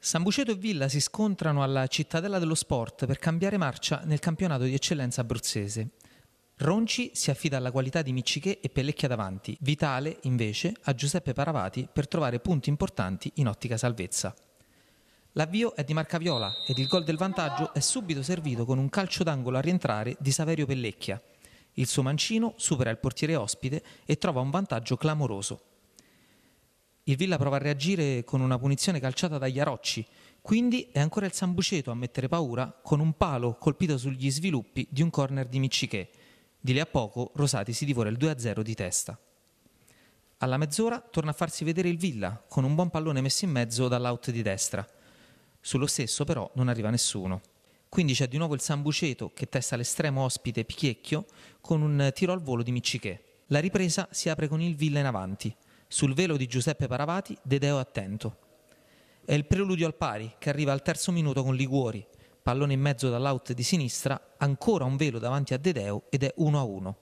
Sambuceto e Villa si scontrano alla Cittadella dello Sport per cambiare marcia nel campionato di eccellenza abruzzese. Ronci si affida alla qualità di Miccichè e Pellecchia davanti, vitale invece a Giuseppe Paravati per trovare punti importanti in ottica salvezza. L'avvio è di marca viola ed il gol del vantaggio è subito servito con un calcio d'angolo a rientrare di Saverio Pellecchia. Il suo mancino supera il portiere ospite e trova un vantaggio clamoroso. Il Villa prova a reagire con una punizione calciata dagli Arocci, quindi è ancora il Sambuceto a mettere paura con un palo colpito sugli sviluppi di un corner di Miccichè. Di lì a poco Rosati si divora il 2-0 di testa. Alla mezz'ora torna a farsi vedere il Villa con un buon pallone messo in mezzo dall'out di destra. Sullo stesso però non arriva nessuno. Quindi c'è di nuovo il Sambuceto che testa l'estremo ospite Picchiecchio con un tiro al volo di Miccichè. La ripresa si apre con il Villa in avanti sul velo di Giuseppe Paravati, Dedeo attento. È il preludio al pari che arriva al terzo minuto con Liguori, pallone in mezzo dall'out di sinistra, ancora un velo davanti a Dedeo ed è 1 a 1.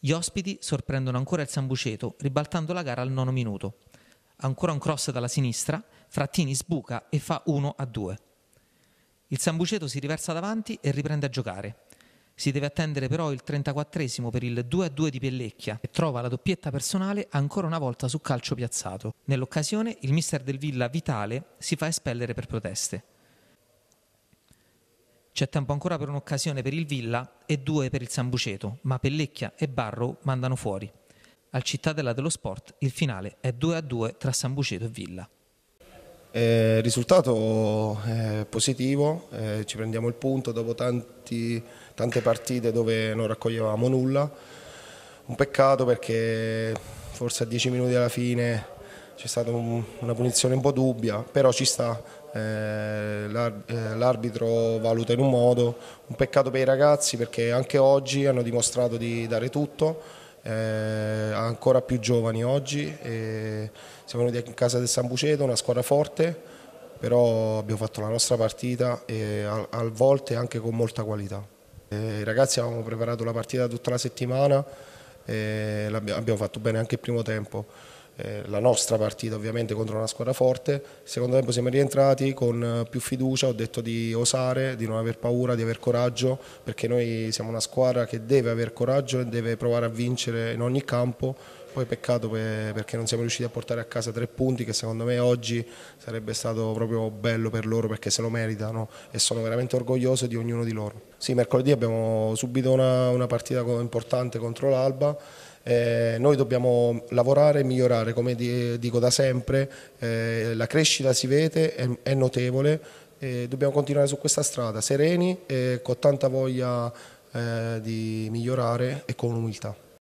Gli ospiti sorprendono ancora il Sambuceto, ribaltando la gara al nono minuto. Ancora un cross dalla sinistra, Frattini sbuca e fa 1 a 2. Il Sambuceto si riversa davanti e riprende a giocare. Si deve attendere però il 34 per il 2-2 di Pellecchia e trova la doppietta personale ancora una volta su calcio piazzato. Nell'occasione il mister del Villa Vitale si fa espellere per proteste. C'è tempo ancora per un'occasione per il Villa e due per il Sambuceto, ma Pellecchia e Barrow mandano fuori. Al Cittadella dello Sport il finale è 2-2 tra Sambuceto e Villa. Eh, risultato eh, positivo, eh, ci prendiamo il punto dopo tanti, tante partite dove non raccoglievamo nulla. Un peccato perché forse a 10 minuti alla fine c'è stata un, una punizione un po' dubbia, però ci sta, eh, eh, l'arbitro valuta in un modo, un peccato per i ragazzi perché anche oggi hanno dimostrato di dare tutto eh, ancora più giovani oggi. siamo venuti in casa del San Buceto, una squadra forte, però abbiamo fatto la nostra partita e a, a volte anche con molta qualità. Eh, I ragazzi avevamo preparato la partita tutta la settimana e abbiamo fatto bene anche il primo tempo eh, la nostra partita ovviamente contro una squadra forte. Secondo tempo siamo rientrati con eh, più fiducia, ho detto di osare, di non aver paura, di aver coraggio, perché noi siamo una squadra che deve aver coraggio e deve provare a vincere in ogni campo. Poi peccato perché non siamo riusciti a portare a casa tre punti che secondo me oggi sarebbe stato proprio bello per loro perché se lo meritano e sono veramente orgoglioso di ognuno di loro. Sì, mercoledì abbiamo subito una, una partita importante contro l'Alba eh, noi dobbiamo lavorare e migliorare, come dico da sempre, eh, la crescita si vede, è, è notevole, eh, dobbiamo continuare su questa strada, sereni e con tanta voglia eh, di migliorare e con umiltà.